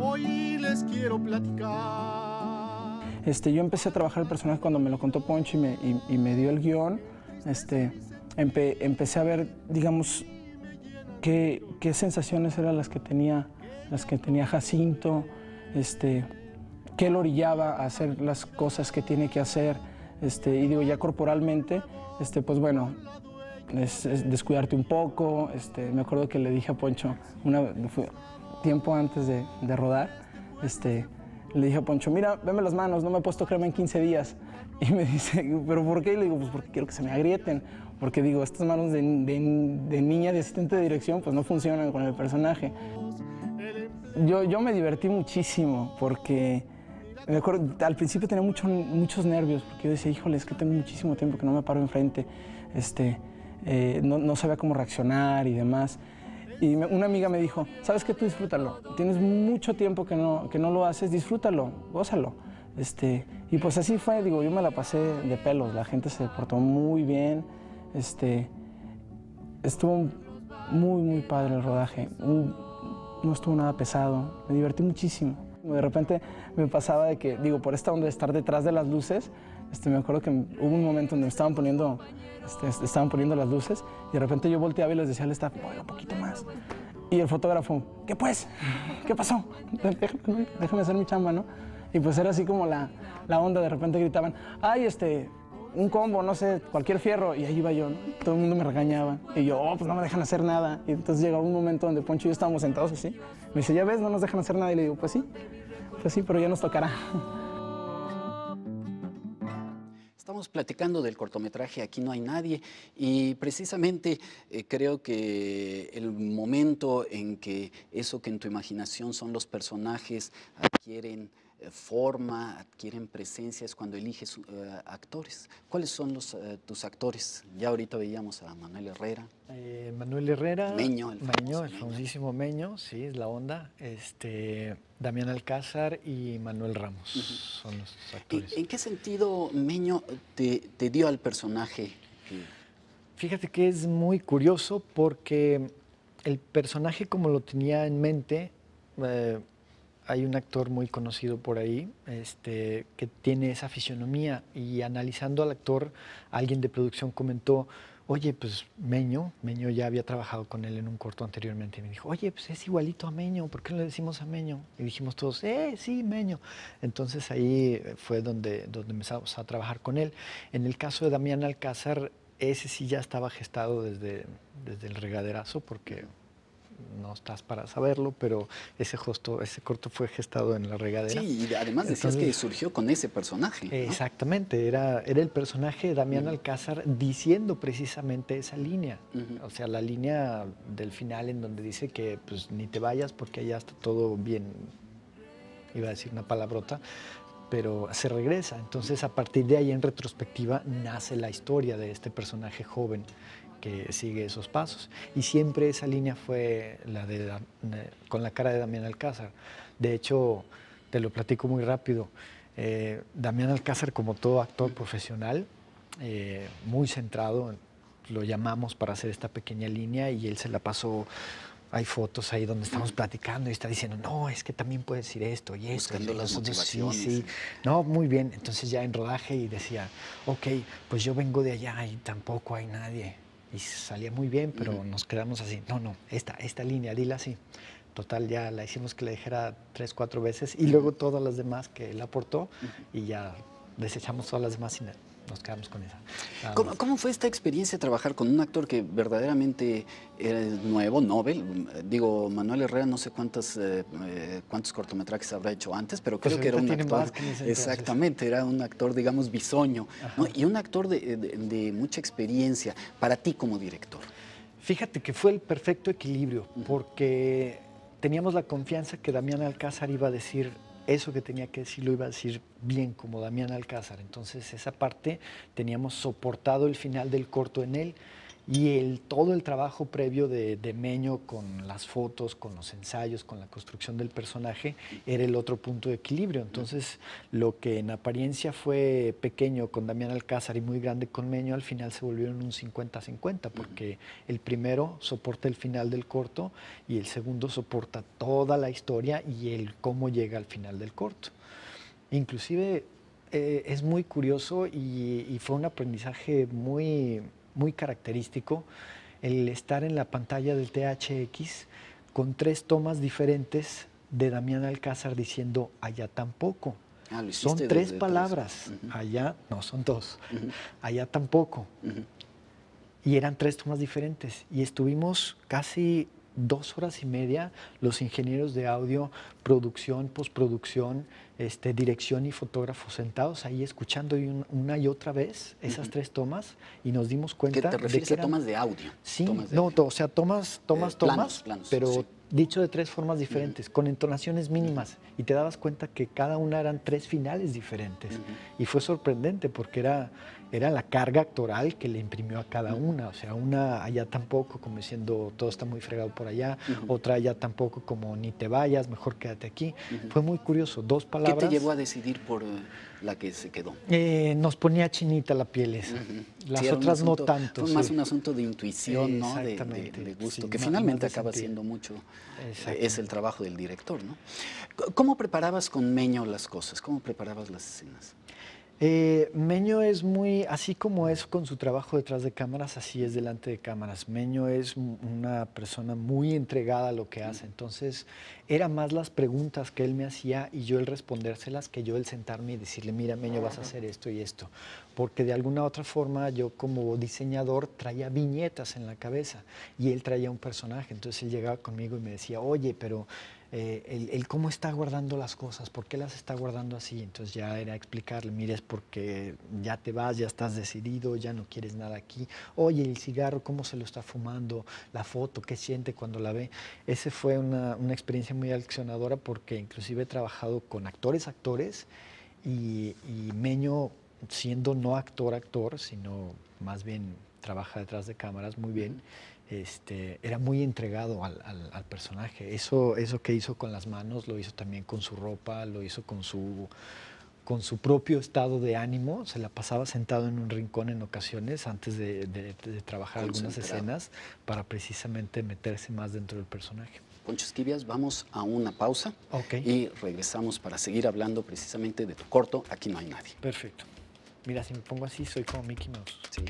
hoy les quiero platicar. Este, yo empecé a trabajar el personaje cuando me lo contó Poncho y me, dio el guión. Este, empecé a ver, digamos, qué, sensaciones eran las que tenía, las que tenía Jacinto, este, qué lo orillaba a hacer las cosas que tiene que hacer. Este, y digo, ya corporalmente, este, pues bueno, es, descuidarte un poco. Este, me acuerdo que le dije a Poncho, una, vez tiempo antes de, rodar, este, le dije a Poncho, mira, veme las manos, no me he puesto crema en 15 días. Y me dice, ¿pero por qué? Y le digo, pues porque quiero que se me agrieten. Porque digo, estas manos de, niña, de asistente de dirección, pues no funcionan con el personaje. Yo, me divertí muchísimo porque al principio tenía muchos nervios, porque yo decía, híjole, es que tengo muchísimo tiempo que no me paro enfrente, este, eh, no, no sabía cómo reaccionar y demás. Y una amiga me dijo, sabes qué? tú disfrútalo, tienes mucho tiempo que no, lo haces, disfrútalo, gózalo. Este, y pues así fue, digo, yo me la pasé de pelos, la gente se portó muy bien, este, estuvo muy, muy padre el rodaje, no estuvo nada pesado, me divertí muchísimo. De repente me pasaba de que, digo, por esta onda de estar detrás de las luces, este, me acuerdo que hubo un momento donde me estaban poniendo, este, estaban poniendo las luces y de repente yo volteaba y les decía le staff, un poquito más. Y el fotógrafo, ¿qué pues? ¿Qué pasó? Déjame, hacer mi chamba, ¿no? Y pues era así como la, la, onda, de repente gritaban, ay, este, un combo, no sé, cualquier fierro. Y ahí iba yo, todo el mundo me regañaba. Y yo, oh, pues no me dejan hacer nada. Y entonces llegaba un momento donde Poncho y yo estábamos sentados así. Me dice, ya ves, no nos dejan hacer nada. Y le digo, pues sí, pues sí, pero ya nos tocará platicando del cortometraje Aquí no hay nadie y precisamente eh, creo que el momento en que eso que en tu imaginación son los personajes adquieren eh, forma, adquieren presencias cuando eliges eh, actores. ¿Cuáles son eh, tus actores? Ya ahorita veíamos a Manuel Herrera. Manuel Herrera. Meño, el, famosísimo Meño, sí, es la onda. Este, Damián Alcázar y Manuel Ramos son los actores. ¿En, qué sentido Meño te, dio al personaje? Fíjate que es muy curioso porque el personaje como lo tenía en mente hay un actor muy conocido por ahí este, que tiene esa fisionomía y analizando al actor, alguien de producción comentó, oye, pues Meño, Meño ya había trabajado con él en un corto anteriormente, y me dijo, oye, pues es igualito a Meño, ¿por qué no le decimos a Meño? Y dijimos todos, eh, sí, Meño. Entonces ahí fue donde, donde empezamos a trabajar con él. En el caso de Damián Alcázar, ese sí ya estaba gestado desde, desde el regaderazo, porque no estás para saberlo, pero ese, ese corto fue gestado en la regadera. Sí, y además decías que surgió con ese personaje. Exactamente, era, era el personaje de Damián Alcázar diciendo precisamente esa línea, o sea, la línea del final en donde dice que pues ni te vayas porque allá está todo bien, iba a decir una palabrota, pero se regresa. Entonces, a partir de ahí, en retrospectiva, nace la historia de este personaje joven que sigue esos pasos. Y siempre esa línea fue la de, con la cara de Damián Alcázar. De hecho, te lo platico muy rápido. Eh, Damián Alcázar, como todo actor profesional, eh, muy centrado, lo llamamos para hacer esta pequeña línea y él se la pasó hay fotos ahí donde estamos platicando y está diciendo, no, es que también puede decir esto y esto. Buscando las No, muy bien. Entonces ya en rodaje y decía, ok, pues yo vengo de allá y tampoco hay nadie y salía muy bien, pero nos quedamos así, no, no, esta, esta línea, dila así. Total, ya la hicimos que la dijera tres, cuatro veces y luego todas las demás que él aportó y ya desechamos todas las demás y nos quedamos con esa. ¿Cómo, fue esta experiencia trabajar con un actor que verdaderamente era nuevo, Nobel? Digo, Manuel Herrera no sé cuántas, eh, eh, cuántos cortometrajes habrá hecho antes, pero pues creo que era un actor... exactamente, era un actor, digamos, bisoño. Y un actor de, de mucha experiencia para ti como director. Fíjate que fue el perfecto equilibrio, porque teníamos la confianza que Damián Alcázar iba a decir eso que tenía que decir lo iba a decir bien, como Damián Alcázar. Entonces, esa parte teníamos soportado el final del corto en él y todo el trabajo previo de, de, Meño con las fotos, con los ensayos, con la construcción del personaje, era el otro punto de equilibrio. Entonces, lo que en apariencia fue pequeño con Damián Alcázar y muy grande con Meño, al final se volvieron un 50-50, porque el primero soporta el final del corto y el segundo soporta toda la historia y el cómo llega al final del corto. Inclusive eh, es muy curioso y fue un aprendizaje muy muy característico el estar en la pantalla del THX con tres tomas diferentes de Damián Alcázar diciendo allá tampoco. Ah, son tres palabras, allá, no, son dos, allá tampoco. Y eran tres tomas diferentes. Y estuvimos casi dos horas y media los ingenieros de audio, producción, postproducción, este, dirección y fotógrafos sentados ahí escuchando una y otra vez esas tres tomas y nos dimos cuenta. de que a tomas de audio? Sí, no, o sea, tomas, tomas, eh, tomas, pero dicho de tres formas diferentes, con entonaciones mínimas, y te dabas cuenta que cada una eran tres finales diferentes. Y fue sorprendente porque era, era la carga actoral que le imprimió a cada una, o sea, una allá tampoco, como diciendo, todo está muy fregado por allá, otra allá tampoco, como ni te vayas, mejor quédate aquí. Fue muy curioso, dos palabras. ¿Qué te llevó a decidir por eh, la que se quedó? Eh, nos ponía chinita la piel esa, las otras no tanto. Fue más un asunto de intuición, ¿no? De, gusto, que finalmente acaba siendo mucho es el trabajo del director, ¿no? ¿Cómo preparabas con Meño las cosas? ¿Cómo preparabas las escenas? Eh, Meño es muy, así como es con su trabajo detrás de cámaras, así es delante de cámaras. Meño es una persona muy entregada a lo que hace. Entonces, eran más las preguntas que él me hacía y yo el respondérselas que yo el sentarme y decirle, mira, Meño, vas a hacer esto y esto. Porque de alguna u otra forma yo como diseñador traía viñetas en la cabeza y él traía un personaje. Entonces él llegaba conmigo y me decía, oye, pero eh, el, cómo está guardando las cosas, por qué las está guardando así. Entonces ya era explicarle, mires es porque ya te vas, ya estás decidido, ya no quieres nada aquí. Oye, el cigarro, cómo se lo está fumando, la foto, qué siente cuando la ve. Ese fue una, experiencia muy accionadora, porque inclusive he trabajado con actores, actores, y, Meño siendo no actor, actor, sino más bien trabaja detrás de cámaras muy bien. Este, era muy entregado al, personaje. Eso, eso que hizo con las manos lo hizo también con su ropa, lo hizo con su, con su propio estado de ánimo. Se la pasaba sentado en un rincón en ocasiones antes de, trabajar algunas escenas para precisamente meterse más dentro del personaje. Poncho Esquivias, vamos a una pausa y regresamos para seguir hablando precisamente de tu corto Aquí no hay nadie. Perfecto. Mira, si me pongo así, soy como Mickey Mouse. Sí,